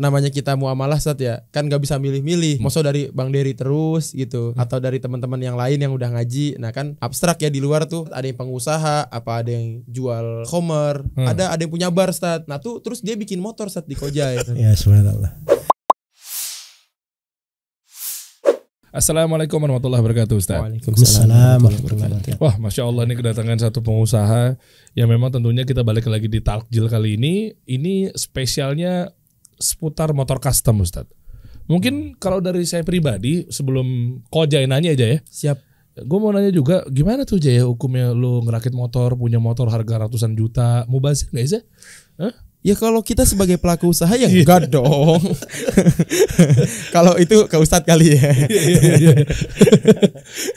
namanya kita muamalah saat ya kan nggak bisa milih-milih hmm. maksud dari bang Dery terus gitu hmm. atau dari teman-teman yang lain yang udah ngaji nah kan abstrak ya di luar tuh ada yang pengusaha apa ada yang jual komer hmm. ada ada yang punya bar stat nah tuh terus dia bikin motor saat di Kojai gitu. ya subhanallah Assalamualaikum warahmatullahi wabarakatuh Ustaz Waalaikumsalam Wah Masya Allah ini kedatangan satu pengusaha Yang memang tentunya kita balik lagi di Talkjil kali ini Ini spesialnya seputar motor custom Ustaz. Mungkin kalau dari saya pribadi sebelum Kojai nanya aja ya. Siap. Gue mau nanya juga gimana tuh Jaya hukumnya lo ngerakit motor punya motor harga ratusan juta mubazir nggak sih? Hah? Ya kalau kita sebagai pelaku usaha ya iya. enggak dong. kalau itu ke Ustadz kali ya. Iya, iya,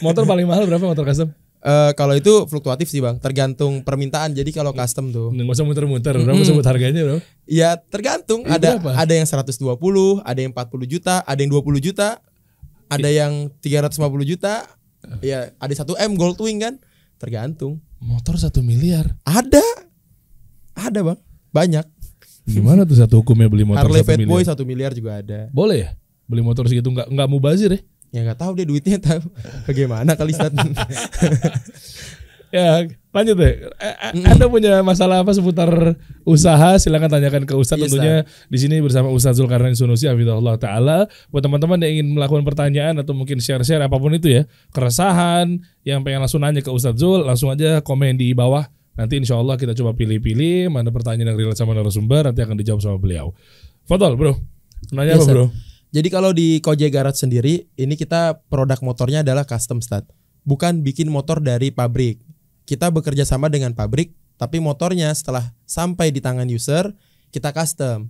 motor paling mahal berapa motor custom? Uh, kalau itu fluktuatif sih bang, tergantung permintaan. Jadi kalau hmm. custom tuh. Nggak usah muter-muter, mm -hmm. sebut harganya bro? Ya tergantung. Itu ada berapa? ada yang 120, ada yang 40 juta, ada yang 20 juta, ada yang 350 juta. Ah. Ya ada satu M gold wing kan? Tergantung. Motor satu miliar. Ada, ada bang, banyak. Gimana tuh satu hukumnya beli motor Harley satu Fat miliar? Boy satu miliar juga ada. Boleh ya? Beli motor segitu nggak nggak mubazir ya? ya nggak tahu deh duitnya tahu bagaimana kali Ustaz. ya lanjut deh. Eh, eh, Anda punya masalah apa seputar usaha? silahkan tanyakan ke Ustadz. Yes, iya, tentunya di sini bersama Ustadz Zulkarnain Sunusi, Alhamdulillah Taala. Buat teman-teman yang ingin melakukan pertanyaan atau mungkin share-share apapun itu ya, keresahan yang pengen langsung nanya ke Ustadz Zul, langsung aja komen di bawah. Nanti insya Allah kita coba pilih-pilih mana pertanyaan yang relate sama narasumber, nanti akan dijawab sama beliau. Fadol bro, nanya yes, iya, apa bro? Sir. Jadi kalau di Koje Garage sendiri, ini kita produk motornya adalah custom stat. Bukan bikin motor dari pabrik. Kita bekerja sama dengan pabrik, tapi motornya setelah sampai di tangan user, kita custom. Hmm.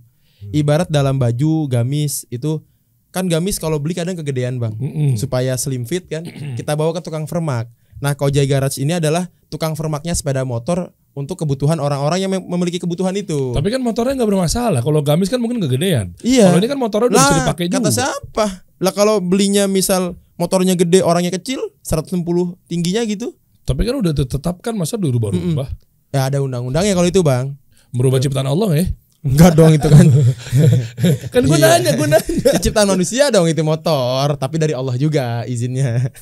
Ibarat dalam baju, gamis itu kan gamis kalau beli kadang kegedean bang, mm -mm. supaya slim fit kan, kita bawa ke tukang vermak. Nah Koje Garage ini adalah tukang vermaknya sepeda motor untuk kebutuhan orang-orang yang memiliki kebutuhan itu. Tapi kan motornya nggak bermasalah. Kalau gamis kan mungkin kegedean. Iya. Kalau ini kan motornya udah lah, bisa dipakai juga. Kata siapa? Lah kalau belinya misal motornya gede, orangnya kecil, 160 tingginya gitu. Tapi kan udah ditetapkan masa dulu baru Mm -mm. Ya ada undang undang ya kalau itu, Bang. Merubah ciptaan Allah ya? Enggak dong itu kan. kan gue iya. nanya, gue nanya. Ciptaan manusia dong itu motor, tapi dari Allah juga izinnya.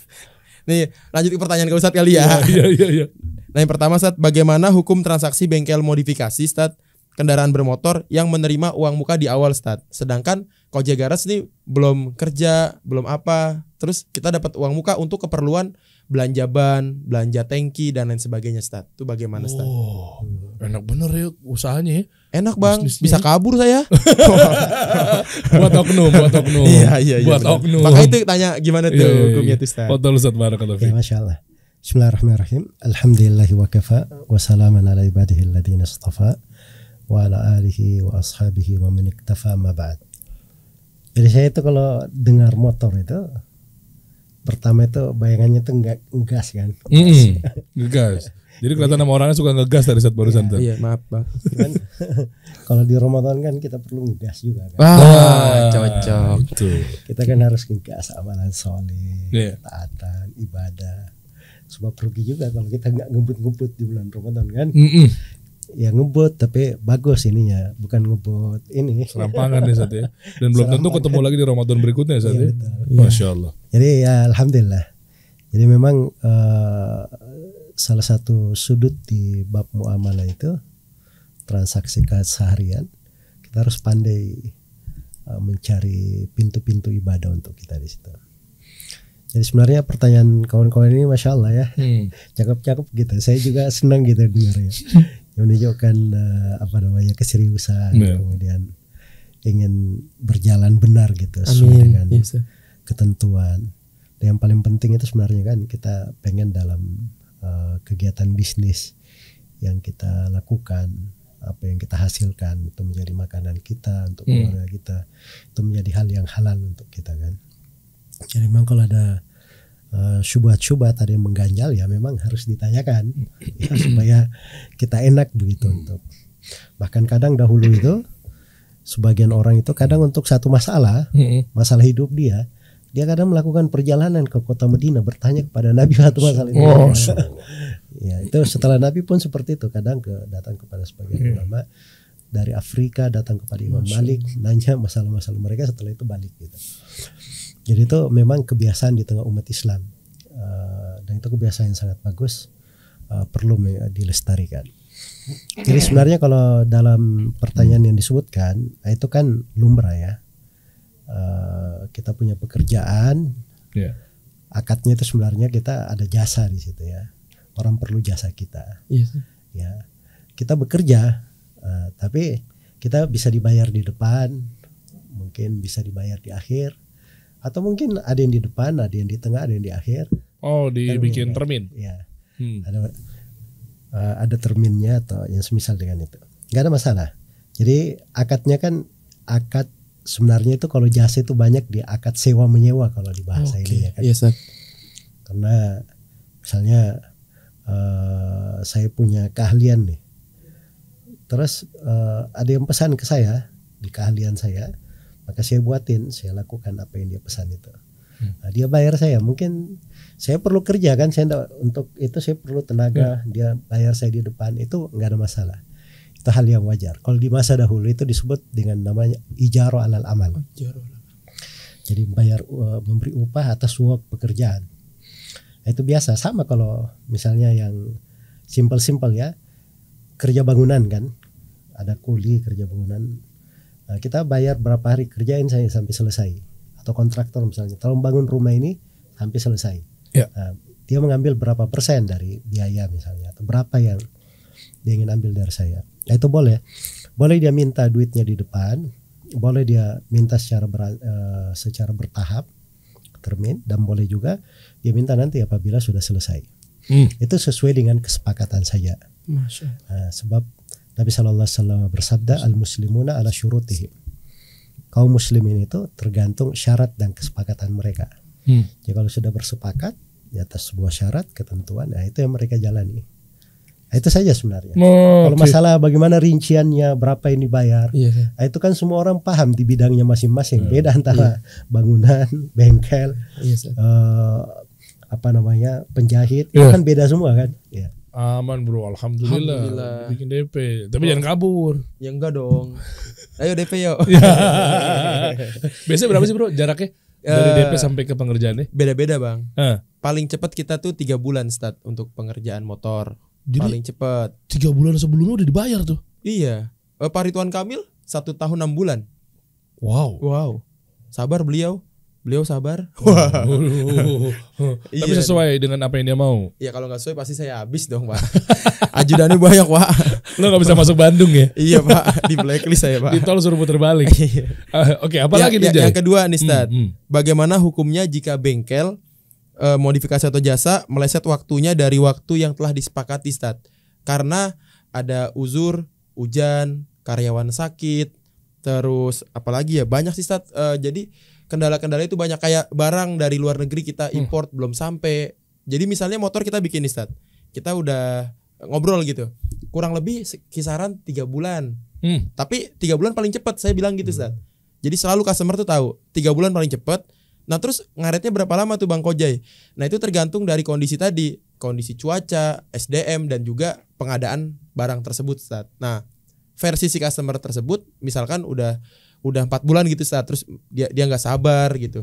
Nih, lanjut ke pertanyaan ke Ustadz kali ya. Iya, iya, iya, iya. Nah, yang pertama Ustadz, bagaimana hukum transaksi bengkel modifikasi Ustadz kendaraan bermotor yang menerima uang muka di awal Ustadz? Sedangkan Koja Garas nih belum kerja, belum apa. Terus kita dapat uang muka untuk keperluan belanja ban, belanja tangki dan lain sebagainya, Stat. Itu bagaimana, Stat? Oh, enak bener ya usahanya ya. Enak, Bang. Bisnisnya. Bisa ya. kabur saya. buat oknum, buat oknum. Iya, iya, iya. Buat oknum. Makanya itu tanya gimana tuh iya, iya hukumnya iya. tuh, Stat. Betul, Ustaz Barakallahu. Ya, Masya Allah. Bismillahirrahmanirrahim. Alhamdulillahi wa kafa wa salaman ala ibadihi alladhina istafa wa ala alihi wa ashabihi wa man iktafa ma ba'd. Jadi saya itu kalau dengar motor itu pertama itu bayangannya tuh nggak ngegas kan ngegas, mm -hmm. jadi kelihatan sama orangnya suka ngegas dari saat barusan iya, iya maaf bang kan kalau di Ramadan kan kita perlu ngegas juga kan ah, ah cocok tuh. kita kan harus ngegas amalan soleh yeah. taatan ibadah sebab pergi juga kalau kita nggak ngebut-ngebut di bulan Ramadan kan mm -hmm ya ngebut tapi bagus ininya bukan ngebut ini serampangan ya saat ya dan belum tentu ketemu lagi di Ramadan berikutnya saat iya, ya, ya. ya. Masya Allah jadi ya Alhamdulillah jadi memang uh, salah satu sudut di bab muamalah itu transaksi keseharian kita harus pandai uh, mencari pintu-pintu ibadah untuk kita di situ jadi sebenarnya pertanyaan kawan-kawan ini masya Allah ya, cakep hmm. cakep-cakep gitu. Saya juga senang gitu dengarnya. yang menunjukkan uh, apa namanya keseriusan yeah. kemudian ingin berjalan benar gitu sesuai dengan yes, iya, ketentuan. Dan yang paling penting itu sebenarnya kan kita pengen dalam uh, kegiatan bisnis yang kita lakukan apa yang kita hasilkan itu menjadi makanan kita untuk hmm. keluarga hmm. kita itu menjadi hal yang halal untuk kita kan. Jadi memang kalau ada Eh, syubhat-syubhat ada yang mengganjal ya memang harus ditanyakan ya, supaya kita enak begitu hmm. untuk bahkan kadang dahulu itu sebagian orang itu kadang untuk satu masalah hmm. masalah hidup dia dia kadang melakukan perjalanan ke kota Medina bertanya kepada Nabi satu masalah itu oh. ya itu setelah Nabi pun seperti itu kadang ke datang kepada sebagian hmm. ulama dari Afrika datang kepada Imam Malik nanya masalah-masalah mereka setelah itu balik gitu. Jadi itu memang kebiasaan di tengah umat Islam uh, dan itu kebiasaan yang sangat bagus uh, perlu dilestarikan. Jadi sebenarnya kalau dalam pertanyaan yang disebutkan eh, itu kan lumrah ya. Uh, kita punya pekerjaan, yeah. akadnya itu sebenarnya kita ada jasa di situ ya. Orang perlu jasa kita. Yes. Iya ya, kita bekerja Uh, tapi kita bisa dibayar di depan, mungkin bisa dibayar di akhir, atau mungkin ada yang di depan, ada yang di tengah, ada yang di akhir. Oh, dibikin termin. Ya. Hmm. Ada uh, ada terminnya atau yang semisal dengan itu. Gak ada masalah. Jadi akadnya kan akad sebenarnya itu kalau jasa itu banyak di akad sewa menyewa kalau di bahasa okay. ini ya kan. Yes, iya, sir. Karena misalnya uh, saya punya keahlian nih Terus uh, ada yang pesan ke saya di keahlian saya, maka saya buatin, saya lakukan apa yang dia pesan itu. Hmm. Nah, dia bayar saya, mungkin saya perlu kerja kan, saya enggak, untuk itu saya perlu tenaga, hmm. dia bayar saya di depan itu nggak ada masalah. Itu hal yang wajar. Kalau di masa dahulu itu disebut dengan namanya ijaro alal amal. Jadi bayar uh, eh, memberi upah atas suap pekerjaan. Nah, itu biasa sama kalau misalnya yang simpel-simpel ya kerja bangunan kan ada kuli kerja bangunan nah, kita bayar berapa hari kerjain saya sampai selesai atau kontraktor misalnya kalau bangun rumah ini sampai selesai ya. nah, dia mengambil berapa persen dari biaya misalnya atau berapa yang dia ingin ambil dari saya nah, itu boleh boleh dia minta duitnya di depan boleh dia minta secara ber, eh, secara bertahap termin dan boleh juga dia minta nanti apabila sudah selesai. Hmm. Itu sesuai dengan kesepakatan saya. Masya. Nah, sebab Nabi Shallallahu Alaihi Wasallam bersabda al muslimuna ala syurutihi kaum muslimin itu tergantung syarat dan kesepakatan mereka hmm. jadi kalau sudah bersepakat di atas sebuah syarat ketentuan nah itu yang mereka jalani nah, itu saja sebenarnya oh, kalau masalah bagaimana rinciannya berapa ini bayar, yeah. Iya. nah, itu kan semua orang paham di bidangnya masing-masing hmm. beda iya. antara yeah. bangunan bengkel yeah, uh, eh, apa namanya penjahit yeah. itu iya. kan beda semua kan yeah. Aman bro, alhamdulillah. alhamdulillah. Bikin DP, tapi oh. jangan kabur. Ya enggak dong. Ayo DP yuk. Ya. Biasanya berapa sih bro jaraknya? Dari eh, DP sampai ke pengerjaan nih? Ya? Beda-beda bang. Uh. Paling cepat kita tuh tiga bulan start untuk pengerjaan motor. Jadi, Paling cepat. Tiga bulan sebelumnya udah dibayar tuh? Iya. Eh, Pak Rituan Kamil satu tahun enam bulan. Wow. Wow. Sabar beliau beliau sabar. Tapi iya, sesuai iya. dengan apa yang dia mau. Ya kalau nggak sesuai pasti saya habis dong pak. Ajudannya banyak pak. Lo nggak bisa masuk Bandung ya? iya pak. Di blacklist saya pak. Di tol suruh putar balik. uh, Oke, okay, apa ya, lagi nih? Ya, yang kedua nih Stad. Hmm, hmm. Bagaimana hukumnya jika bengkel uh, modifikasi atau jasa meleset waktunya dari waktu yang telah disepakati Stad? Karena ada uzur, hujan, karyawan sakit, terus apalagi ya banyak sih Stad. uh, eh, jadi kendala-kendala itu banyak kayak barang dari luar negeri kita hmm. import hmm. belum sampai. Jadi misalnya motor kita bikin Ustaz. Kita udah ngobrol gitu. Kurang lebih kisaran tiga bulan. Hmm. Tapi tiga bulan paling cepat saya bilang gitu Ustaz. Hmm. Jadi selalu customer tuh tahu tiga bulan paling cepat. Nah terus ngaretnya berapa lama tuh Bang Kojai? Nah itu tergantung dari kondisi tadi, kondisi cuaca, SDM dan juga pengadaan barang tersebut. Ustaz. Nah versi si customer tersebut misalkan udah udah empat bulan gitu saat terus dia dia nggak sabar gitu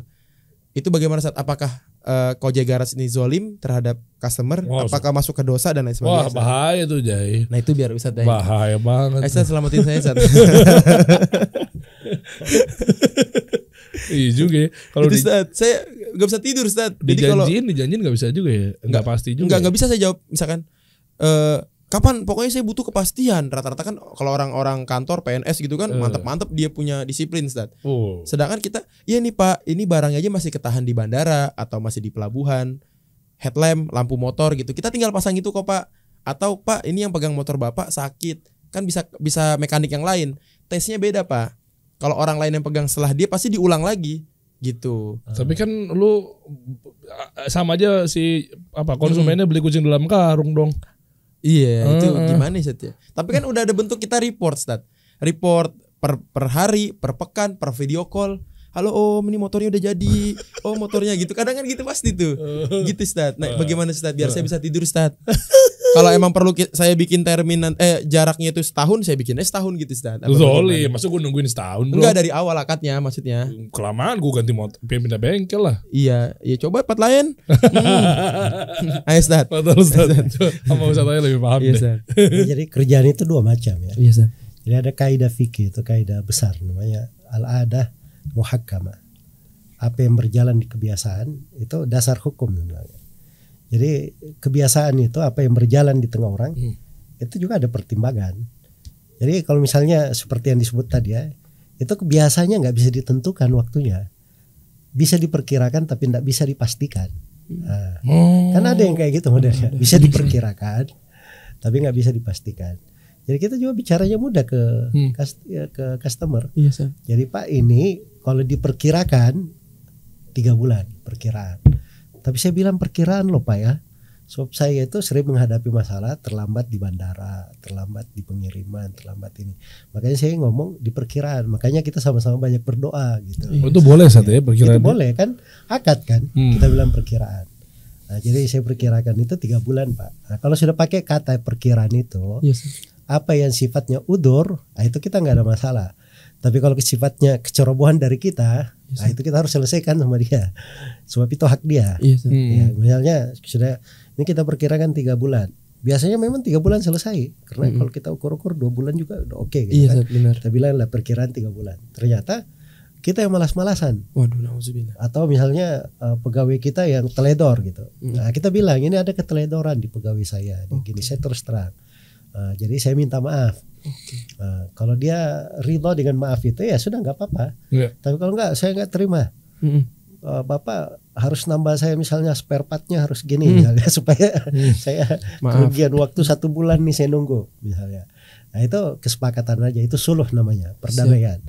itu bagaimana saat apakah uh, Koja Garas ini zolim terhadap customer wow, apakah masuk ke dosa dan lain sebagainya wah bahaya tuh Jai nah itu biar Ustaz bahaya banget Esa eh, selamatin saya saat iya juga ya. Kalau di, Ustaz, saya nggak bisa tidur Ustaz. Jadi dijanjin, kalau dijanjin nggak bisa juga ya. Nggak pasti juga. Nggak ya. bisa saya jawab misalkan eh uh, kapan pokoknya saya butuh kepastian rata-rata kan kalau orang-orang kantor PNS gitu kan eh. mantep-mantep dia punya disiplin Uh. sedangkan kita ya nih pak ini barangnya aja masih ketahan di bandara atau masih di pelabuhan headlamp lampu motor gitu kita tinggal pasang itu kok pak atau pak ini yang pegang motor bapak sakit kan bisa bisa mekanik yang lain tesnya beda pak kalau orang lain yang pegang setelah dia pasti diulang lagi gitu. Ah. Tapi kan lu sama aja si apa konsumennya beli kucing dalam karung dong. Iya, hmm. itu hmm. gimana sih ya? Tapi kan udah ada bentuk kita report, Stat. Report per per hari, per pekan, per video call halo om ini motornya udah jadi oh motornya gitu kadang kan gitu pasti tuh gitu stat nah bagaimana stat biar saya bisa tidur stat kalau emang perlu saya bikin terminan eh jaraknya itu setahun saya bikinnya setahun gitu stat Zoli masa gue nungguin setahun bro. enggak dari awal akadnya maksudnya hmm, kelamaan gue ganti motor pindah bengkel lah iya ya coba empat lain hmm. ayo stat betul stat sama usahanya lebih paham iya, deh jadi kerjaan itu dua macam ya iya stat jadi ada kaidah fikih itu kaidah besar namanya al adah muhakama. Apa yang berjalan di kebiasaan itu dasar hukum sebenarnya. Jadi kebiasaan itu apa yang berjalan di tengah orang hmm. itu juga ada pertimbangan. Jadi kalau misalnya seperti yang disebut tadi ya, itu kebiasaannya nggak bisa ditentukan waktunya. Bisa diperkirakan tapi nggak bisa dipastikan. Hmm. Nah, hmm. Oh. Karena ada yang kayak gitu modelnya. Bisa diperkirakan tapi nggak bisa dipastikan. Jadi kita juga bicaranya mudah ke hmm. ke customer. Yes, iya, Jadi Pak ini kalau diperkirakan tiga bulan perkiraan. Tapi saya bilang perkiraan loh pak ya. Sob saya itu sering menghadapi masalah terlambat di bandara, terlambat di pengiriman, terlambat ini. Makanya saya ngomong di perkiraan. Makanya kita sama-sama banyak berdoa gitu. Oh, itu boleh satu ya iya. perkiraan. Itu ya? boleh kan akad kan. Hmm. Kita bilang perkiraan. Nah, jadi saya perkirakan itu tiga bulan pak. Nah, kalau sudah pakai kata perkiraan itu, yes. Iya, apa yang sifatnya udur, nah itu kita nggak ada masalah. Tapi kalau sifatnya kecerobohan dari kita, yes. Iya nah itu kita harus selesaikan sama dia. Sebab itu hak dia. Yes, iya hmm. ya, misalnya sudah ini kita perkirakan tiga bulan. Biasanya memang tiga bulan selesai karena mm -hmm. kalau kita ukur-ukur dua bulan juga udah oke. Okay, gitu yes, iya kan? benar. Kita bilang lah perkiraan tiga bulan. Ternyata kita yang malas-malasan. Atau misalnya uh, pegawai kita yang teledor gitu. Mm. Nah, kita bilang ini ada keteledoran di pegawai saya. Di okay. Gini saya terus terang. Uh, jadi saya minta maaf. Okay. Nah, kalau dia ridho dengan maaf itu ya sudah nggak apa-apa. Yeah. Tapi kalau nggak saya nggak terima. Mm -hmm. Bapak harus nambah saya misalnya spare partnya harus gini mm. misalnya supaya mm. saya maaf. kerugian waktu satu bulan nih saya nunggu misalnya. Nah itu kesepakatan aja itu suluh namanya perdamaian.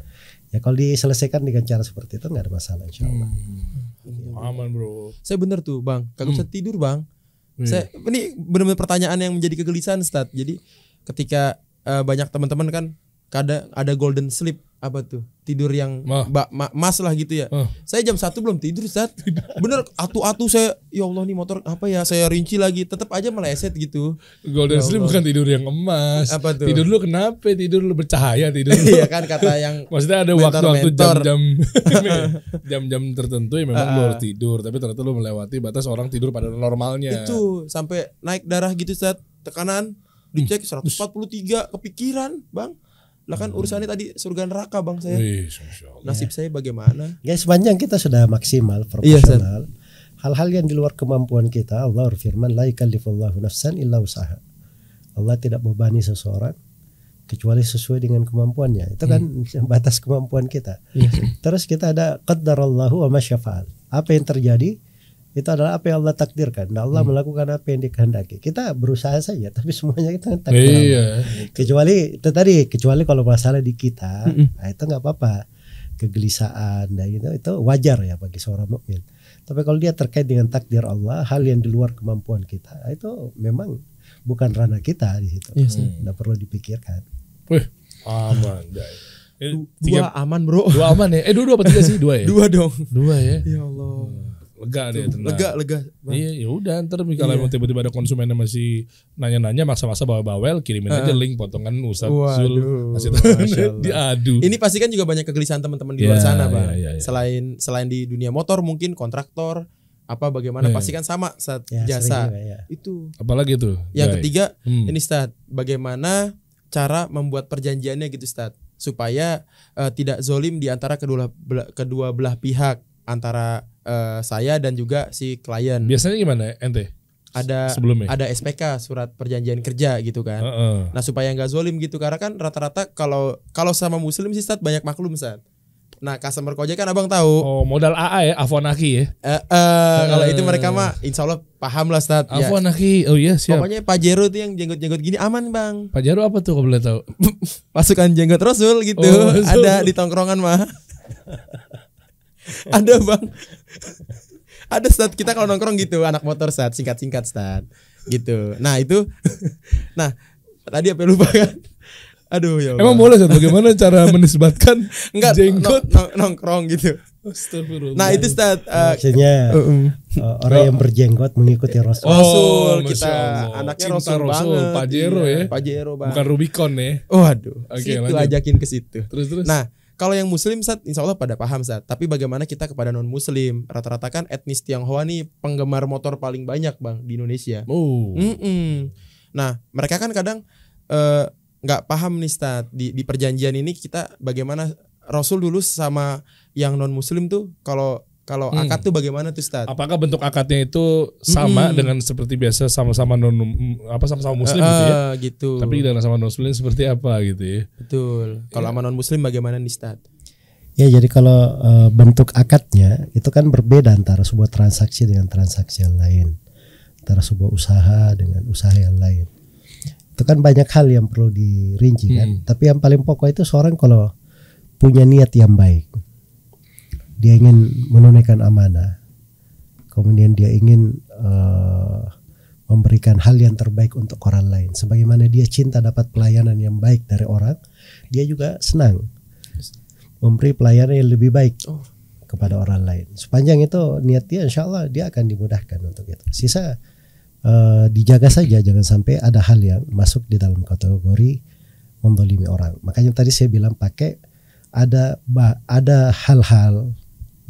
Ya kalau diselesaikan dengan cara seperti itu nggak ada masalah insya Allah. Hmm. Aman bro. Saya bener tuh bang, kagak hmm. bisa tidur bang. Hmm. Saya ini benar-benar pertanyaan yang menjadi kegelisahan Stad. Jadi ketika uh, banyak teman-teman kan kada ada golden sleep apa tuh tidur yang oh. ma, mas lah gitu ya oh. saya jam satu belum tidur saat bener atu-atu saya ya allah nih motor apa ya saya rinci lagi tetap aja meleset gitu golden ya sleep bukan tidur yang emas apa tuh? tidur lu kenapa tidur lu bercahaya tidur iya kan kata yang maksudnya ada waktu-waktu jam-jam jam-jam tertentu ya memang uh, ah. lu tidur tapi ternyata lu melewati batas orang tidur pada normalnya itu sampai naik darah gitu saat tekanan dicek 143 kepikiran bang lah kan hmm. urusannya tadi surga neraka bang saya nasib saya bagaimana ya sepanjang kita sudah maksimal iya, profesional hal-hal yang di luar kemampuan kita Allah berfirman la nafsan illa usaha Allah tidak membani seseorang kecuali sesuai dengan kemampuannya itu kan hmm. batas kemampuan kita iya, terus kita ada qaddarallahu wa masyafal apa yang terjadi itu adalah apa yang Allah takdirkan. Dan Allah hmm. melakukan apa yang dikehendaki. Kita berusaha saja, tapi semuanya kita takdir. Iya. Kecuali itu tadi, kecuali kalau masalah di kita, nah itu nggak apa-apa. Kegelisahan dan nah, itu itu wajar ya bagi seorang mukmin. Tapi kalau dia terkait dengan takdir Allah, hal yang di luar kemampuan kita, nah, itu memang bukan ranah kita di situ. Yes, iya hmm. Nggak perlu dipikirkan. Wih, aman Eh, dua aman bro. Dua aman ya. Eh dua dua apa tiga sih? Dua ya. dua dong. Dua ya. Ya Allah. Hmm lega deh tenang. lega lega bang. iya ya udah ntar kalau iya. tiba-tiba ada konsumennya masih nanya-nanya maksa-maksa bawa-bawel kirimin uh. aja ah. link potongan Ustaz Zul diadu ini pasti kan juga banyak kegelisahan teman-teman di iya, luar yeah, sana pak yeah, yeah, yeah. selain selain di dunia motor mungkin kontraktor apa bagaimana yeah. pasti iya. kan sama saat yeah, ya, jasa juga, yeah. itu apalagi itu yang Baik. Iya, ketiga hmm. ini Ustaz bagaimana cara membuat perjanjiannya gitu Ustaz supaya uh, tidak zolim di antara kedua belah, kedua belah pihak antara uh, saya dan juga si klien. Biasanya gimana ente? Ada sebelumnya. ada SPK surat perjanjian kerja gitu kan. Uh -uh. Nah supaya nggak zolim gitu karena kan rata-rata kalau kalau sama muslim sih stat banyak maklum stat Nah customer Kojek kan abang tahu. Oh modal AA ya, avonaki ya. Eh uh, uh, kalau eh. itu mereka mah insya Allah paham lah stat. avonaki ya. oh iya siapa Pokoknya Pajero tuh yang jenggot-jenggot gini aman bang. Pajero apa tuh kalau boleh tahu? Pasukan jenggot Rasul gitu, oh, ada di tongkrongan mah. ada bang ada saat kita kalau nongkrong gitu anak motor saat singkat singkat saat gitu nah itu nah tadi apa lupa kan aduh ya emang boleh sih bagaimana cara menisbatkan enggak jenggot no, nongkrong gitu Nah itu saat uh, eh, maksudnya uh, uh, uh, orang yang oh. berjenggot mengikuti Rasul. Oh, Rasul kita anaknya Cinta Rasul, Rasul banget. Pajero iya, ya. Pajero bang Bukan Rubicon ya. Waduh. Oh, okay, situ lanjut. ajakin ke situ. Terus terus. Nah kalau yang muslim saat insya Allah pada paham saat. Tapi bagaimana kita kepada non muslim? Rata-rata kan etnis Tionghoa nih penggemar motor paling banyak bang di Indonesia. Oh. Nah mereka kan kadang eh, nggak uh, paham nih saat di, di perjanjian ini kita bagaimana Rasul dulu sama yang non muslim tuh kalau kalau hmm. akad tuh bagaimana tuh Ustaz? Apakah bentuk akadnya itu sama hmm. dengan seperti biasa sama-sama non apa sama-sama muslim uh, gitu ya? Eh, gitu. Tapi dengan sama non muslim seperti apa gitu ya? Betul. Kalau ya. sama non muslim bagaimana nih Ustaz? Ya jadi kalau uh, bentuk akadnya itu kan berbeda antara sebuah transaksi dengan transaksi yang lain. Antara sebuah usaha dengan usaha yang lain. Itu kan banyak hal yang perlu dirinci kan? hmm. kan. Tapi yang paling pokok itu seorang kalau punya niat yang baik dia ingin menunaikan amanah, kemudian dia ingin uh, memberikan hal yang terbaik untuk orang lain. Sebagaimana dia cinta dapat pelayanan yang baik dari orang, dia juga senang memberi pelayanan yang lebih baik oh. kepada orang lain. Sepanjang itu niat dia, insya Allah dia akan dimudahkan untuk itu. Sisa uh, dijaga saja, jangan sampai ada hal yang masuk di dalam kategori mendolimi orang. Makanya tadi saya bilang pakai ada ada hal-hal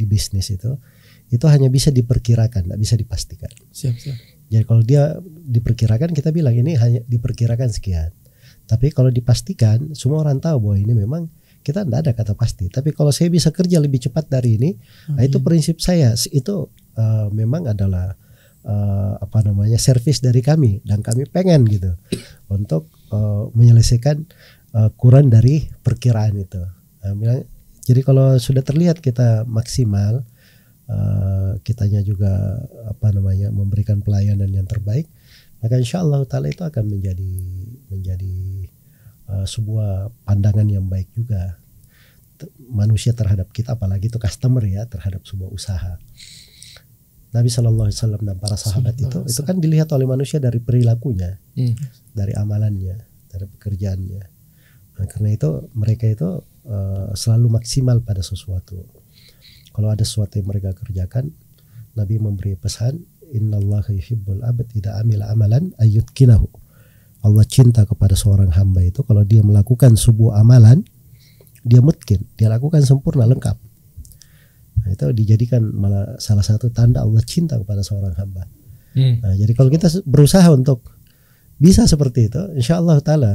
di bisnis itu itu hanya bisa diperkirakan, tidak bisa dipastikan. Siap, siap. Jadi kalau dia diperkirakan kita bilang ini hanya diperkirakan sekian. Tapi kalau dipastikan semua orang tahu bahwa ini memang kita tidak ada kata pasti. Tapi kalau saya bisa kerja lebih cepat dari ini, oh, nah, itu hmm. prinsip saya. Itu uh, memang adalah uh, apa namanya servis dari kami dan kami pengen gitu untuk uh, menyelesaikan uh, kurang dari perkiraan itu. Nah, jadi kalau sudah terlihat kita maksimal, uh, kitanya juga apa namanya memberikan pelayanan yang terbaik, maka insya Allah Taala itu akan menjadi menjadi uh, sebuah pandangan yang baik juga manusia terhadap kita, apalagi itu customer ya terhadap sebuah usaha. Nabi Shallallahu Alaihi Wasallam dan para sahabat itu itu kan dilihat oleh manusia dari perilakunya, hmm. dari amalannya, dari pekerjaannya. Nah, karena itu mereka itu Eh, selalu maksimal pada sesuatu. Kalau ada sesuatu yang mereka kerjakan, Nabi memberi pesan, allah yuhibbul abad tidak amil amalan ayyutkinahu. Allah cinta kepada seorang hamba itu kalau dia melakukan sebuah amalan, dia mutkin, dia lakukan sempurna lengkap. Nah, itu dijadikan malah salah satu tanda Allah cinta kepada seorang hamba. Hmm. Nah, jadi kalau kita berusaha untuk bisa seperti itu, insya Allah taala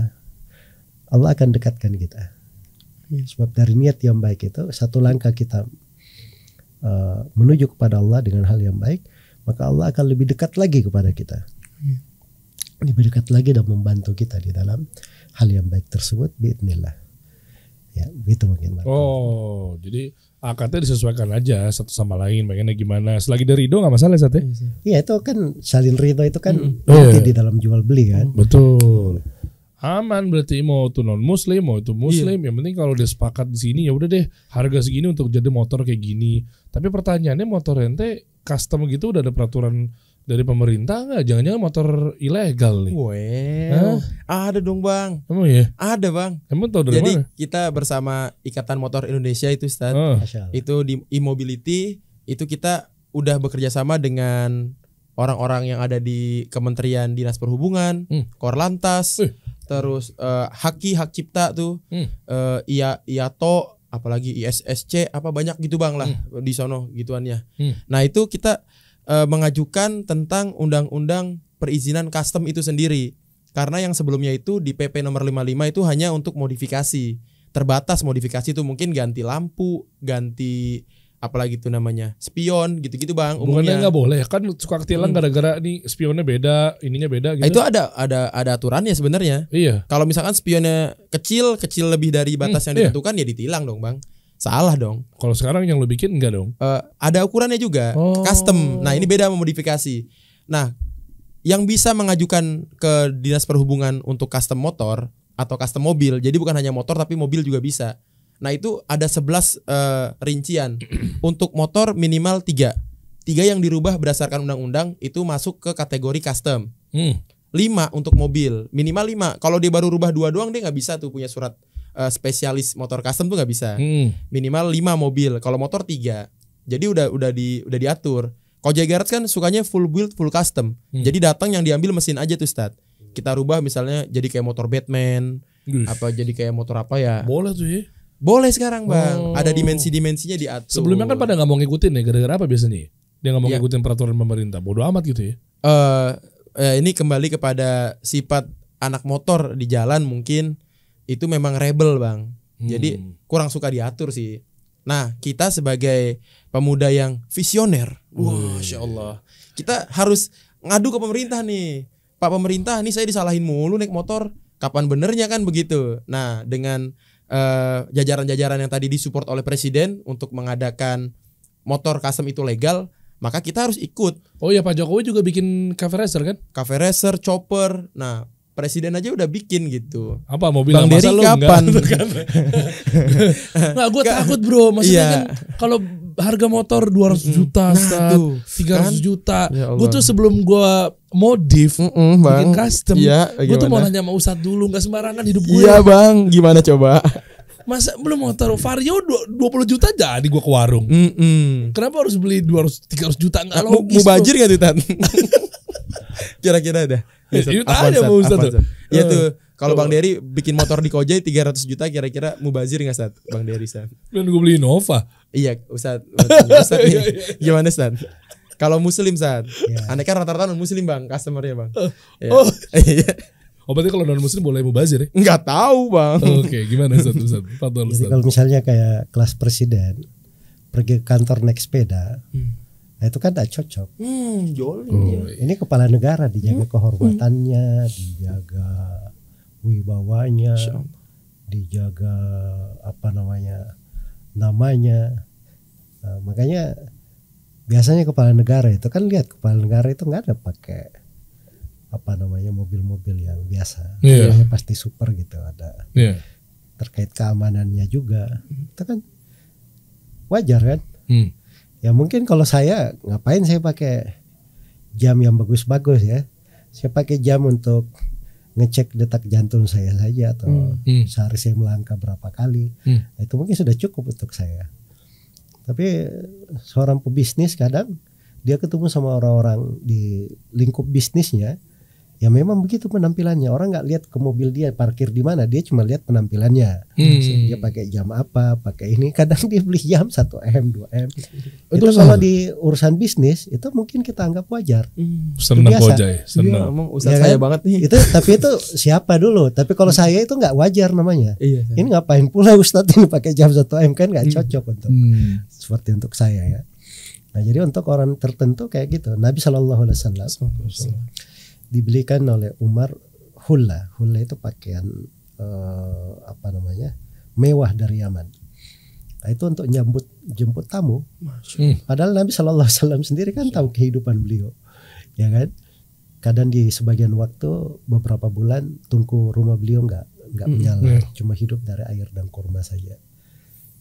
Allah akan dekatkan kita. Ya, sebab dari niat yang baik itu satu langkah kita uh, menuju kepada Allah dengan hal yang baik, maka Allah akan lebih dekat lagi kepada kita. Ya. Lebih dekat lagi dan membantu kita di dalam hal yang baik tersebut bismillah Ya, begitu mungkin. Martin. Oh, jadi akadnya disesuaikan aja satu sama lain, bagaimana gimana. Selagi dari ridho nggak masalah satu. Ya? Iya, itu kan salin ridho itu kan hmm. oh, iya. di dalam jual beli kan. Betul aman berarti mau itu non muslim mau itu muslim iya. yang penting kalau udah sepakat di sini ya udah deh harga segini untuk jadi motor kayak gini tapi pertanyaannya motor ente custom gitu udah ada peraturan dari pemerintah nggak? Jangan-jangan motor ilegal nih? Well, ada dong bang. Emang ya? Ada bang. Emang tau dari Jadi mana? kita bersama Ikatan Motor Indonesia itu, Stan. Oh. Ah. Itu di e-mobility itu kita udah bekerja sama dengan orang-orang yang ada di Kementerian Dinas Perhubungan, hmm. Korlantas. Eh terus uh, haki hak cipta tuh hmm. uh, iya iato apalagi ISSC apa banyak gitu bang lah hmm. di sono gituannya hmm. nah itu kita uh, mengajukan tentang undang-undang perizinan custom itu sendiri karena yang sebelumnya itu di PP nomor 55 itu hanya untuk modifikasi terbatas modifikasi itu mungkin ganti lampu ganti apalagi itu namanya spion gitu-gitu bang umumnya nggak boleh kan suka ketilang hmm. gara-gara ini spionnya beda ininya beda gitu. itu ada ada ada aturannya sebenarnya iya kalau misalkan spionnya kecil kecil lebih dari hmm, batas hmm, yang iya. ditentukan iya. ya ditilang dong bang salah dong kalau sekarang yang lo bikin enggak dong uh, ada ukurannya juga oh. custom nah ini beda modifikasi nah yang bisa mengajukan ke dinas perhubungan untuk custom motor atau custom mobil jadi bukan hanya motor tapi mobil juga bisa Nah itu ada 11 uh, eh, rincian untuk motor minimal tiga. Tiga yang dirubah berdasarkan undang-undang itu masuk ke kategori custom. Hmm. Lima untuk mobil minimal lima. Kalau dia baru rubah dua doang dia nggak bisa tuh punya surat uh, spesialis motor custom tuh nggak bisa. Hmm. Minimal lima mobil. Kalau motor tiga. Jadi udah udah di udah diatur. Koja Jaguar kan sukanya full build full custom. Hmm. Jadi datang yang diambil mesin aja tuh stat. Kita rubah misalnya jadi kayak motor Batman apa jadi kayak motor apa ya? Boleh tuh ya boleh sekarang bang, oh. ada dimensi-dimensinya diatur. Sebelumnya kan pada nggak mau ngikutin ya, gara-gara apa biasanya? Ya? Dia nggak mau ya. ngikutin peraturan pemerintah, bodoh amat gitu ya? Uh, uh, ini kembali kepada sifat anak motor di jalan mungkin itu memang rebel bang. Hmm. Jadi kurang suka diatur sih. Nah kita sebagai pemuda yang visioner, wah, masya Allah, kita harus ngadu ke pemerintah nih. Pak pemerintah, nih saya disalahin mulu naik motor. Kapan benernya kan begitu? Nah dengan Eh, jajaran-jajaran uh, yang tadi disupport oleh presiden untuk mengadakan motor custom itu legal, maka kita harus ikut. Oh iya Pak Jokowi juga bikin cafe racer kan? Cafe racer, chopper. Nah, presiden aja udah bikin gitu. Apa mobil yang Bang Dery kapan? Enggak, enggak gue takut bro. Maksudnya iya. kan kalau harga motor 200 mm-hmm. juta, nah, start, tuh, 300 kan? juta. Ya gue tuh sebelum gue modif, mm-mm, bang. bikin custom, ya, gue tuh mau nanya sama Ustadz dulu, nggak sembarangan hidup gue. Iya bang, gimana coba? Masa belum motor Vario 20 juta jadi gua ke warung. Mm-mm. Kenapa harus beli 200 300 juta enggak logis? Mau bajir enggak Titan? Kira-kira ada. Ya, ya, itu ada mau Ustadz tuh. Ya tuh kalau Bang Dery bikin motor di Kojai 300 juta kira-kira mubazir gak saat, Bang Dery saat? Dan gue beli Nova. Iya, Ustaz. Ustaz nih. Iya. Iya, iya, gimana Ustaz? Kalau muslim saat? Yeah. Aneh kan rata-rata non muslim Bang Customer ya Bang. Oh, yeah. Oh. Oh berarti kalau non muslim boleh mubazir ya? Enggak tahu bang. Oke okay. gimana satu Ustaz? Ustaz. Jadi kalau misalnya kayak kelas presiden pergi ke kantor naik sepeda, hmm. nah itu kan tak cocok. Hmm, jol oh, Ini kepala negara dijaga hmm. kehormatannya, dijaga wibawanya dijaga apa namanya namanya nah, makanya biasanya kepala negara itu kan lihat kepala negara itu nggak ada pakai apa namanya mobil-mobil yang biasa yeah. yang pasti super gitu ada yeah. terkait keamanannya juga itu kan wajar kan hmm. ya mungkin kalau saya ngapain saya pakai jam yang bagus-bagus ya saya pakai jam untuk ngecek detak jantung saya saja atau hmm. hmm. sehari saya melangkah berapa kali hmm. Nah, itu mungkin sudah cukup untuk saya tapi seorang pebisnis kadang dia ketemu sama orang-orang di lingkup bisnisnya ya memang begitu penampilannya orang nggak lihat ke mobil dia parkir di mana dia cuma lihat penampilannya hmm. dia pakai jam apa pakai ini kadang dia beli jam 1 m 2 m itu, itu kalau di urusan bisnis itu mungkin kita anggap wajar hmm. biasa aja, ya, usaha ya kan? saya banget nih itu tapi itu siapa dulu tapi kalau hmm. saya itu nggak wajar namanya iya, ini ngapain pula Ustadz ini pakai jam 1 m kan nggak hmm. cocok untuk hmm. seperti untuk saya ya nah jadi untuk orang tertentu kayak gitu Nabi saw dibelikan oleh Umar hula hula itu pakaian eh, apa namanya? mewah dari Yaman. Nah, itu untuk nyambut jemput tamu. Hmm. Padahal Nabi Shallallahu alaihi wasallam sendiri kan tahu kehidupan beliau. Ya kan? Kadang di sebagian waktu beberapa bulan tungku rumah beliau nggak nggak hmm, menyala, hmm. cuma hidup dari air dan kurma saja.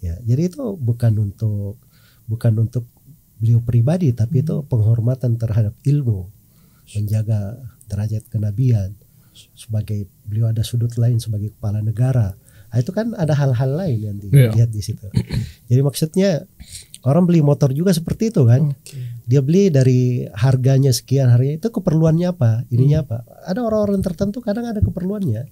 Ya, jadi itu bukan untuk bukan untuk beliau pribadi tapi hmm. itu penghormatan terhadap ilmu menjaga derajat kenabian sebagai beliau ada sudut lain sebagai kepala negara nah, itu kan ada hal-hal lain yang iya. dilihat yeah. di situ jadi maksudnya orang beli motor juga seperti itu kan okay. dia beli dari harganya sekian harganya itu keperluannya apa ininya hmm. apa ada orang-orang tertentu kadang ada keperluannya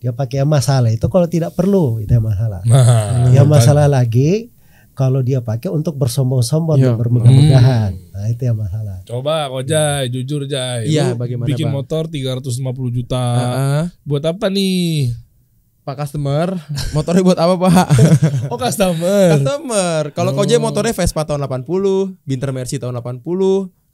dia pakai masalah itu kalau tidak perlu itu yang masalah nah, yang masalah lagi kalau dia pakai untuk bersombong-sombong ya. dan bermegah-megahan. Hmm. Nah, itu yang masalah. Coba kok Jai, jujur Jai. Iya, bagaimana Bikin bang? motor 350 juta. Uh -huh. Buat apa nih? Pak customer, motornya buat apa, Pak? oh, customer. Customer. Kalau oh. Koje motornya Vespa tahun 80, Binter Mercy tahun 80,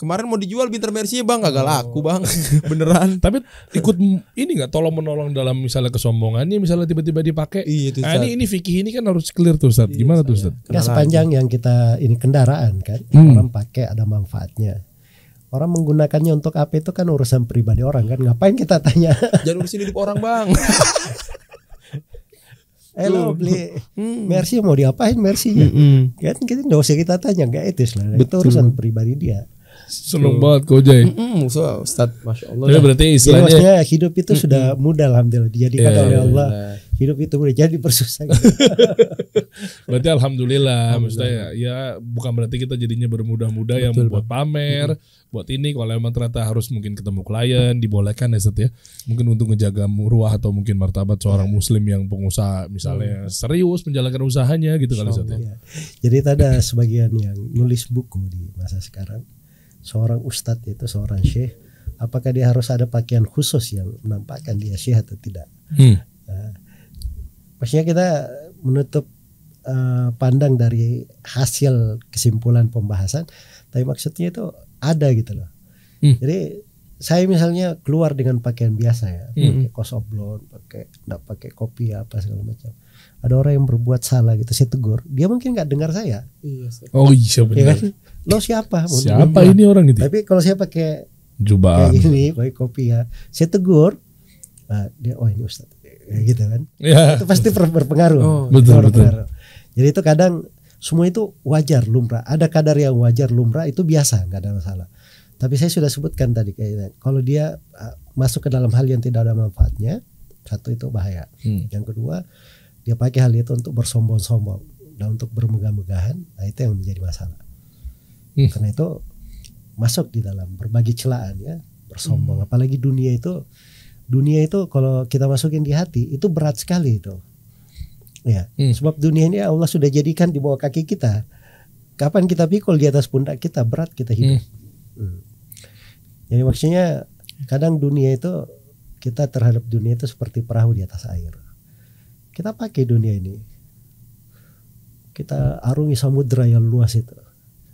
Kemarin mau dijual Binter Mercy bang nggak oh. laku bang beneran. Tapi ikut ini nggak tolong menolong dalam misalnya kesombongannya misalnya tiba-tiba dipakai. Iya, itu, nah, ini ini fikih ini kan harus clear tuh Ustaz. Iya, Gimana tuh Ustaz? Ya sepanjang yang kita ini kendaraan kan hmm. orang pakai ada manfaatnya orang menggunakannya untuk apa itu kan urusan pribadi orang kan ngapain kita tanya jangan urusin hidup orang bang Eh lo beli hmm. Mercy mau diapain mercy Hmm. Kan kita nggak usah kita tanya, nggak etis lah. Betul. Itu urusan pribadi dia. Seneng banget kau Mm -mm, so, Ustaz, masya Allah. Jadi berarti istilahnya jadi maksudnya hidup itu mm -mm. sudah mudah alhamdulillah Jadi yeah, oleh iya, Allah. Yeah. Hidup itu mudah jadi bersusah. Gitu. berarti alhamdulillah, alhamdulillah, maksudnya ya, ya bukan berarti kita jadinya bermudah-mudah yang buat pamer, mm -hmm. buat ini kalau emang ternyata harus mungkin ketemu klien dibolehkan ya set ya. Mungkin untuk ngejaga murah atau mungkin martabat seorang iya. muslim yang pengusaha misalnya mm. serius menjalankan usahanya gitu kali set ya. Jadi ada sebagian yang nulis buku di masa sekarang seorang ustadz itu seorang syekh apakah dia harus ada pakaian khusus yang menampakkan dia syekh atau tidak hmm. Nah, maksudnya kita menutup uh, pandang dari hasil kesimpulan pembahasan tapi maksudnya itu ada gitu loh hmm. jadi saya misalnya keluar dengan pakaian biasa ya, hmm. pakai kos oblong, pakai nggak pakai kopi apa segala macam. Ada orang yang berbuat salah gitu, saya tegur, dia mungkin nggak dengar iya, saya. oh iya ya benar. Ya lo siapa? Siapa ini orang itu? Tapi kalau saya pakai jubah ini, pakai kopi ya, saya tegur. Nah, dia oh ini Ustaz. ya gitu kan. Ya. Itu pasti berpengaruh. Oh, betul betul. Berpengaruh. Jadi itu kadang semua itu wajar lumrah. Ada kadar yang wajar lumrah itu biasa, nggak ada masalah. Tapi saya sudah sebutkan tadi kayak kalau dia eh, masuk ke dalam hal yang tidak ada manfaatnya, satu itu bahaya. Hmm. Yang kedua, dia pakai hal itu untuk bersombong-sombong dan untuk bermegah-megahan, nah itu yang menjadi masalah. Hmm. Karena itu masuk di dalam berbagai celaan ya, bersombong. Hmm. Apalagi dunia itu, dunia itu kalau kita masukin di hati itu berat sekali itu. Ya, hmm. sebab dunia ini Allah sudah jadikan di bawah kaki kita. Kapan kita pikul di atas pundak kita berat kita hidup. Hmm. Hmm. Jadi maksudnya kadang dunia itu kita terhadap dunia itu seperti perahu di atas air. Kita pakai dunia ini. Kita arungi samudra yang luas itu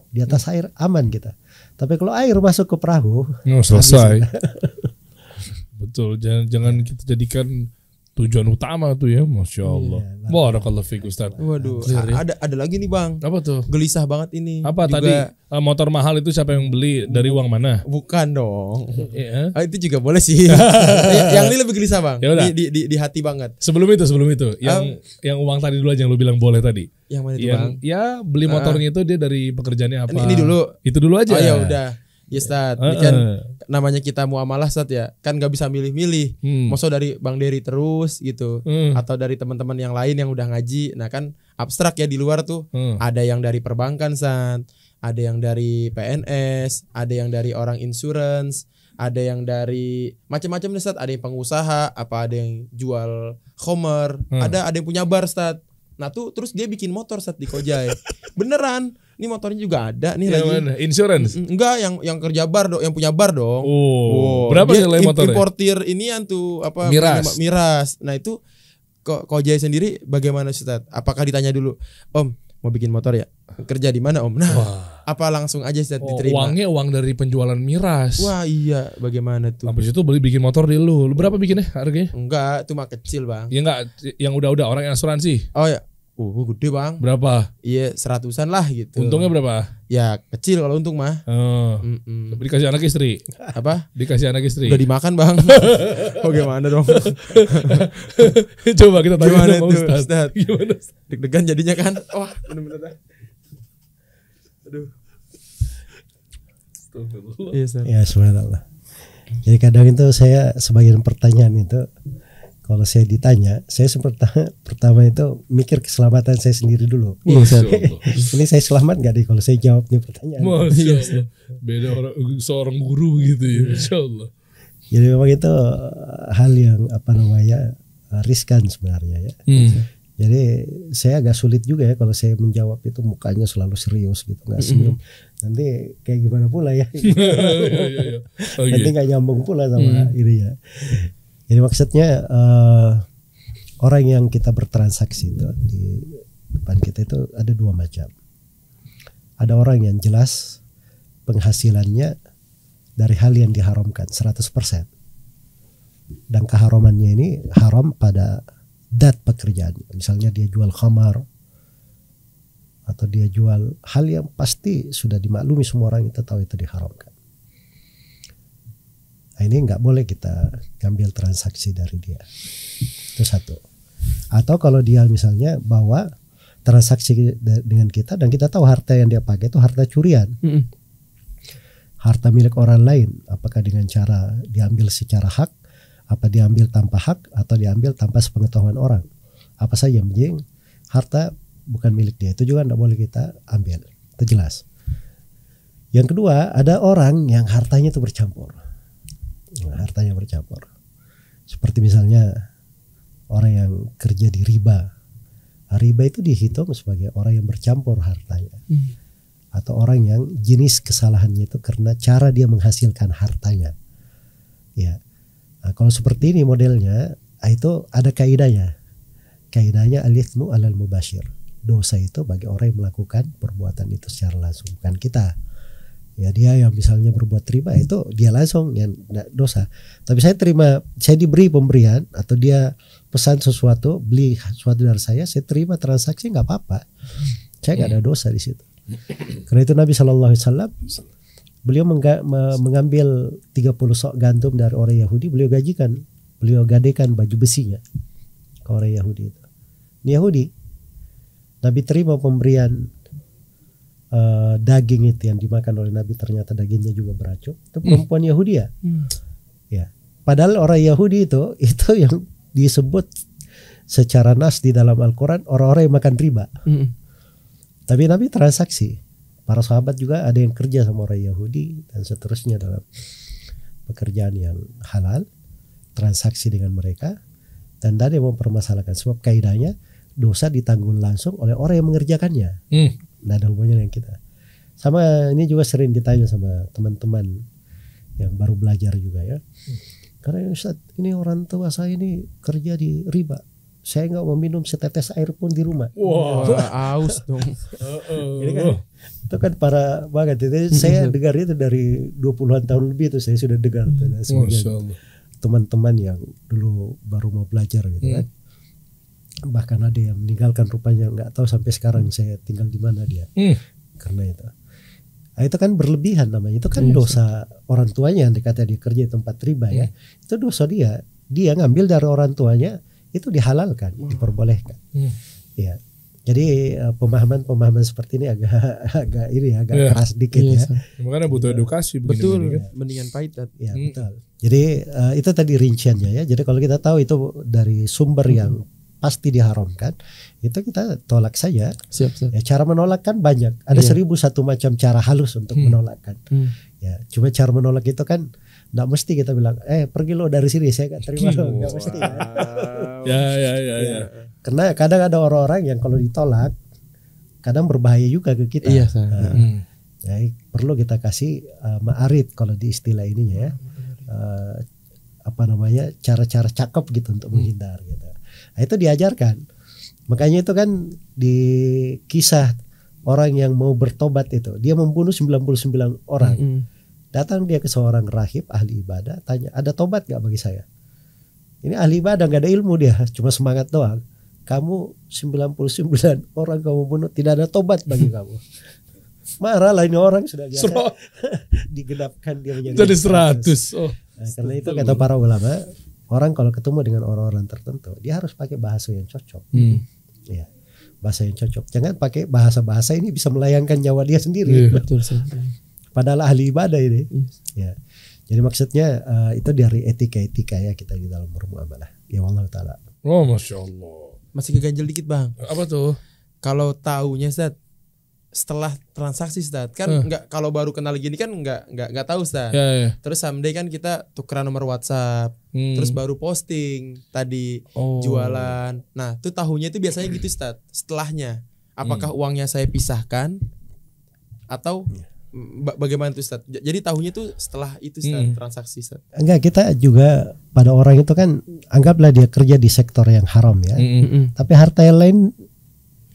di atas air aman kita. Tapi kalau air masuk ke perahu, oh, selesai. Betul, jangan, jangan kita jadikan tujuan utama tuh ya masya iya, allah iya, barakallah fiq ustaz waduh ya? ada ada lagi nih bang apa tuh gelisah banget ini apa juga, tadi eh, motor mahal itu siapa yang beli dari uang mana bukan dong yeah. Iya, eh? itu juga boleh sih yang ini lebih gelisah bang ya di, di, di, di hati banget sebelum itu sebelum itu ah. yang um, yang uang tadi dulu aja yang lu bilang boleh tadi yang mana itu yang, bang ya beli ah. motornya itu dia dari pekerjaannya apa ini, ini dulu itu dulu aja oh ya udah Ya Ustaz, uh, uh. kan namanya kita muamalah Ustaz ya. Kan nggak bisa milih-milih. Hmm. Maksud dari Bang Dery terus gitu hmm. atau dari teman-teman yang lain yang udah ngaji. Nah, kan abstrak ya di luar tuh. Hmm. Ada yang dari perbankan Ustaz, ada yang dari PNS, ada yang dari orang insurance, ada yang dari macam-macam nih Ustaz, ada yang pengusaha, apa ada yang jual homer, hmm. ada ada yang punya bar Ustaz. Nah, tuh terus dia bikin motor Ustaz di Kojai. Ya. Beneran ini motornya juga ada nih yang lagi. Mana? Insurance? Mm, enggak, yang yang kerja bar dong, yang punya bar dong. Oh, oh. berapa Dia nilai motornya? Importir ini yang tuh apa? Miras. Miras. Nah itu kok jaya sendiri bagaimana Ustaz? Apakah ditanya dulu, Om mau bikin motor ya? Kerja di mana Om? Nah, Wah. apa langsung aja Ustaz oh, diterima? Uangnya uang dari penjualan miras. Wah iya, bagaimana tuh? Habis itu beli bikin motor di lu. Lu berapa bikinnya harganya? Enggak, cuma kecil bang. Ya enggak, yang udah-udah orang yang asuransi. Oh ya, Uh, gede bang. Berapa? Iya seratusan lah gitu. Untungnya berapa? Ya kecil kalau untung mah. Oh. Mm -mm. dikasih anak istri. Apa? Dikasih anak istri. Udah dimakan bang. oh gimana dong? Coba kita tanya gimana sama itu, Ustaz. Ustaz. Gimana? Deg-degan jadinya kan. Wah oh, bener Aduh. Iya, ya subhanallah. Jadi kadang itu saya sebagian pertanyaan itu kalau saya ditanya, saya seperti pertama itu mikir keselamatan saya sendiri dulu. ini saya selamat gak deh kalau saya jawabnya pertanyaan. Masya iya. Allah. Beda orang, seorang guru gitu ya, iya. Masya Allah. Jadi memang itu eh, hal yang apa namanya eh, riskan sebenarnya ya. Hmm. Jadi saya agak sulit juga ya kalau saya menjawab itu mukanya selalu serius gitu, nggak hmm. senyum. Hmm. Nanti kayak gimana pula ya? Iya, Nanti nggak nyambung pula sama hmm. ini ya jadi maksudnya uh, orang yang kita bertransaksi itu di depan kita itu ada dua macam. Ada orang yang jelas penghasilannya dari hal yang diharamkan 100%. Dan keharamannya ini haram pada dat pekerjaan. Misalnya dia jual khamar atau dia jual hal yang pasti sudah dimaklumi semua orang itu tahu itu diharamkan. Nah ini nggak boleh kita ambil transaksi dari dia. Itu satu. Atau kalau dia misalnya bawa transaksi dengan kita dan kita tahu harta yang dia pakai itu harta curian. Mm -mm. Harta milik orang lain, apakah dengan cara diambil secara hak, apa diambil tanpa hak, atau diambil tanpa sepengetahuan orang. Apa saja yang penting, harta bukan milik dia itu juga tidak boleh kita ambil itu jelas yang kedua ada orang yang hartanya itu bercampur hartanya bercampur seperti misalnya orang yang kerja di riba riba itu dihitung sebagai orang yang bercampur hartanya hmm. atau orang yang jenis kesalahannya itu karena cara dia menghasilkan hartanya ya nah, kalau seperti ini modelnya ah, itu ada kaidahnya kaidahnya alithmu alal mubashir dosa itu bagi orang yang melakukan perbuatan itu secara langsung bukan kita ya dia yang misalnya berbuat terima itu dia langsung yang dosa tapi saya terima saya diberi pemberian atau dia pesan sesuatu beli sesuatu dari saya saya terima transaksi nggak apa-apa saya nggak ada dosa di situ karena itu Nabi Shallallahu Alaihi Wasallam beliau mengambil 30 sok gantung dari orang Yahudi beliau gajikan beliau gadekan baju besinya ke orang Yahudi itu ini Yahudi Nabi terima pemberian uh, daging itu yang dimakan oleh Nabi ternyata dagingnya juga beracun itu perempuan hmm. Yahudi ya hmm. hmm. ya padahal orang Yahudi itu itu yang disebut secara nas di dalam Al-Quran orang-orang yang makan riba hmm. tapi Nabi transaksi para sahabat juga ada yang kerja sama orang Yahudi dan seterusnya dalam pekerjaan yang halal transaksi dengan mereka dan tadi mempermasalahkan sebab kaidahnya dosa ditanggung langsung oleh orang yang mengerjakannya hmm nggak ada hubungannya dengan kita sama ini juga sering ditanya sama teman-teman yang baru belajar juga ya hmm. karena Ustaz, ini orang tua saya ini kerja di riba saya nggak mau minum setetes air pun di rumah. Wah, wow, aus dong. Ini kan, itu kan para banget. Jadi saya dengar itu dari 20-an tahun lebih itu saya sudah dengar hmm. teman-teman yang dulu baru mau belajar gitu kan. hmm. kan bahkan ada yang meninggalkan rupanya nggak tahu sampai sekarang hmm. saya tinggal di mana dia hmm. karena itu nah, itu kan berlebihan namanya itu kan yes. Iya, dosa iya. orang tuanya yang dikata dia kerja di tempat riba yeah. ya hmm. itu dosa dia dia ngambil dari orang tuanya itu dihalalkan wow. Hmm. diperbolehkan yeah. ya jadi eh, pemahaman-pemahaman seperti ini agak agak ini agak yeah. keras dikit yeah. ya makanya gitu. butuh edukasi betul begini, kan. mendingan pahit ya hmm. betul jadi uh, itu tadi rinciannya ya jadi kalau kita tahu itu dari sumber hmm. yang pasti diharamkan itu kita tolak saja siap, siap. ya cara menolak kan banyak ada yeah. seribu satu macam cara halus untuk hmm. menolakkan. hmm. ya cuma cara menolak itu kan nggak mesti kita bilang eh pergi lo dari sini saya nggak terima lo nggak mesti ya. ya, ya, ya, ya ya karena kadang ada orang-orang yang kalau ditolak kadang berbahaya juga ke kita iya, nah, hmm. ya, perlu kita kasih uh, ma'arid kalau di istilah ininya ya uh, apa namanya cara-cara cakep gitu untuk hmm. menghindar gitu Nah, itu diajarkan. Makanya itu kan di kisah orang yang mau bertobat itu, dia membunuh 99 orang. Mm -hmm. Datang dia ke seorang rahib ahli ibadah, tanya, "Ada tobat gak bagi saya?" Ini ahli ibadah gak ada ilmu dia, cuma semangat doang. Kamu 99 orang kamu bunuh tidak ada tobat bagi kamu. Marah lah ini orang sudah biasa digenapkan dia menjadi jadi 100. 100. Oh. Nah, karena itu kata para ulama orang kalau ketemu dengan orang-orang tertentu dia harus pakai bahasa yang cocok hmm. ya bahasa yang cocok jangan pakai bahasa-bahasa ini bisa melayangkan nyawa dia sendiri yeah, betul padahal ahli ibadah ini yes. ya jadi maksudnya uh, itu dari etika-etika ya kita di dalam bermuamalah ya Allah taala oh masya Allah masih keganjel dikit bang apa tuh kalau taunya set setelah transaksi Ustaz. Kan uh. nggak kalau baru kenal gini kan nggak nggak nggak tahu Ustaz. Yeah, yeah. Terus someday kan kita tukeran nomor WhatsApp, hmm. terus baru posting tadi oh. jualan. Nah, tuh tahunya itu biasanya gitu Ustaz. Setelahnya apakah hmm. uangnya saya pisahkan atau bagaimana tuh Ustaz? Jadi tahunya tuh setelah itu Ustaz hmm. transaksi Ustaz. Enggak, kita juga pada orang itu kan anggaplah dia kerja di sektor yang haram ya. Hmm. Tapi harta yang lain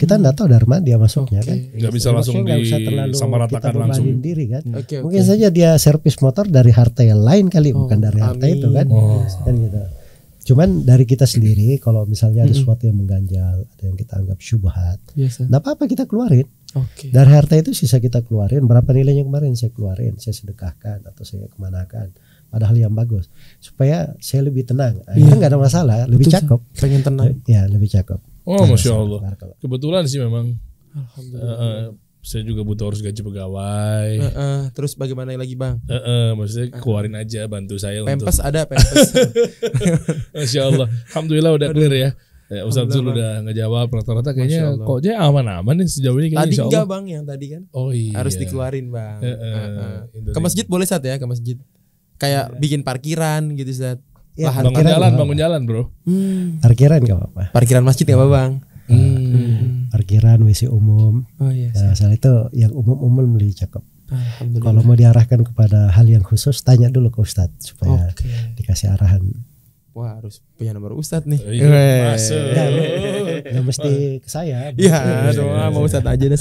kita nggak tahu Dharma dia masuknya okay. kan. Nggak bisa langsung di bisa terlalu kita langsung. diri kan. Okay, hmm. okay. Mungkin saja dia servis motor dari harta yang lain kali, oh, bukan dari harta amin. itu kan. Oh. Dan gitu. Cuman dari kita sendiri kalau misalnya ada hmm. sesuatu yang mengganjal, ada yang kita anggap syubhat, yes, apa-apa kita keluarin. Okay. Dari harta itu sisa kita keluarin, berapa nilainya kemarin saya keluarin, saya sedekahkan atau saya kemanakan. Padahal yang bagus supaya saya lebih tenang. Akhirnya yeah. nggak ada masalah, lebih Betul, cakep. Pengen tenang. Ya, lebih cakep. Oh, nah, masya Allah. Kebetulan sih memang. Alhamdulillah. Uh, saya juga butuh harus gaji pegawai. Uh, uh, terus bagaimana lagi bang? Uh, uh, maksudnya keluarin aja bantu saya. Pempes untuk... ada pempes. Masya Allah, Alhamdulillah udah Aduh. clear ya. Ya, Ustaz Zul udah ngejawab rata-rata kayaknya kok dia aman-aman nih sejauh ini kayaknya Tadi enggak Bang yang tadi kan? Oh iya. Harus dikeluarin Bang. E -e, uh, uh. Ke masjid boleh saat ya, ke masjid. Kayak e bikin parkiran gitu saat. Ya, bangun jalan, apa bangun jalan, Bro. Hmm. Parkiran gak apa-apa. Parkiran masjid gak apa, Bang? Hmm. hmm. Parkiran WC umum. Oh iya. nah, itu yang umum-umum lebih cakep. Kalau mau diarahkan kepada hal yang khusus, tanya dulu ke Ustadz supaya okay. dikasih arahan. Wah harus punya nomor Ustadz nih. Oh, iya, masuk. Nah, ya, mesti ke saya. Iya, dong mau iya. Ustadz aja deh.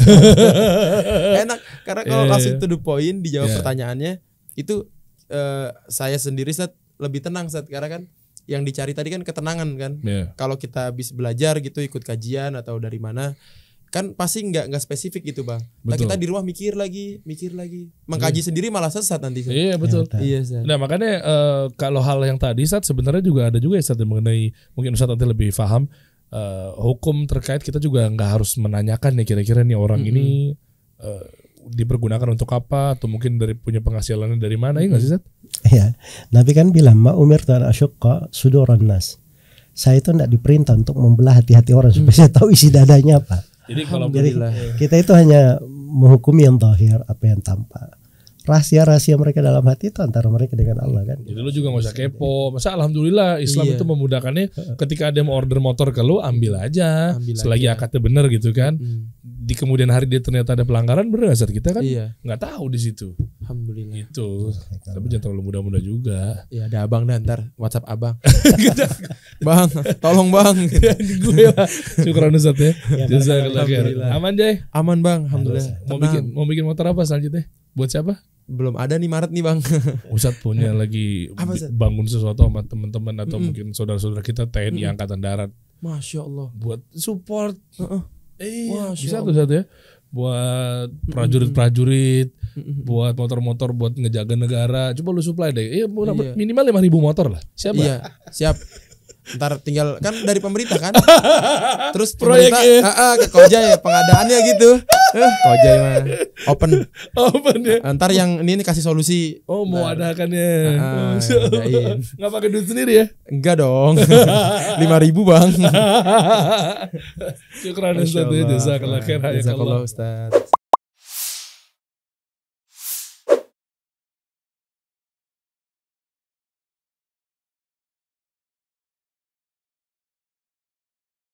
Enak karena kalau yeah, langsung yeah. to the dijawab yeah. pertanyaannya itu uh, saya sendiri Ustadz lebih tenang saat karena kan yang dicari tadi kan ketenangan kan. Yeah. Kalau kita habis belajar gitu ikut kajian atau dari mana kan pasti nggak nggak spesifik gitu bang. Nah, kita di rumah mikir lagi, mikir lagi, mengkaji yeah. sendiri malah sesat nanti. Iya betul. Iya. Yeah, nah makanya uh, kalau hal yang tadi saat sebenarnya juga ada juga ya saat mengenai mungkin saat nanti lebih paham uh, hukum terkait kita juga nggak harus menanyakan ya kira-kira nih orang mm -hmm. ini uh, dipergunakan untuk apa atau mungkin dari punya penghasilannya dari mana ya nggak sih Zat? Iya. Nabi kan bilang ma umir dan asyqa suduran nas. Saya itu tidak diperintah untuk membelah hati-hati orang hmm. supaya saya tahu isi dadanya apa. Jadi kalau Jadi, kita itu hanya menghukumi yang zahir apa yang tampak rahasia-rahasia mereka dalam hati itu antara mereka dengan Allah kan. Jadi lu juga nggak usah kepo. Masa alhamdulillah Islam iya. itu memudahkannya ketika ada yang order motor ke lu ambil aja ambil selagi aja. akadnya bener gitu kan. Hmm. Di kemudian hari dia ternyata ada pelanggaran bener gak kita kan iya. nggak tahu di situ. Alhamdulillah. Itu. Nah, Tapi jangan terlalu mudah muda juga. Iya ada abang dan ntar WhatsApp abang. Gitu. bang, tolong bang. Iya, ya, gue lah. Syukur Ustaz ya. Iya, Jazakallah Aman Jay? Aman bang, alhamdulillah. Mau bikin mau bikin motor apa selanjutnya? Buat siapa? belum ada nih Maret nih bang. Ustad punya lagi Apa, bangun sesuatu sama teman-teman atau mungkin saudara-saudara kita TNI Angkatan Darat. Masya Allah. Buat support. Uh -uh. Iya. Masya bisa tuh satu ya. Buat prajurit-prajurit, mm -hmm. buat motor-motor, buat ngejaga negara. Coba lu supply deh. iya. iya. minimal lima ribu motor lah. Siapa? Iya. Siap. ntar tinggal kan dari pemerintah kan terus proyek ya. ah, ke koja ya pengadaannya gitu eh, koja ya open open ya eh, ntar yang ini, ini kasih solusi oh mau ntar. adakannya ah, ah oh, nggak pakai duit sendiri ya enggak dong lima ribu bang syukur ada ustadz ya jasa kalau kalau ustadz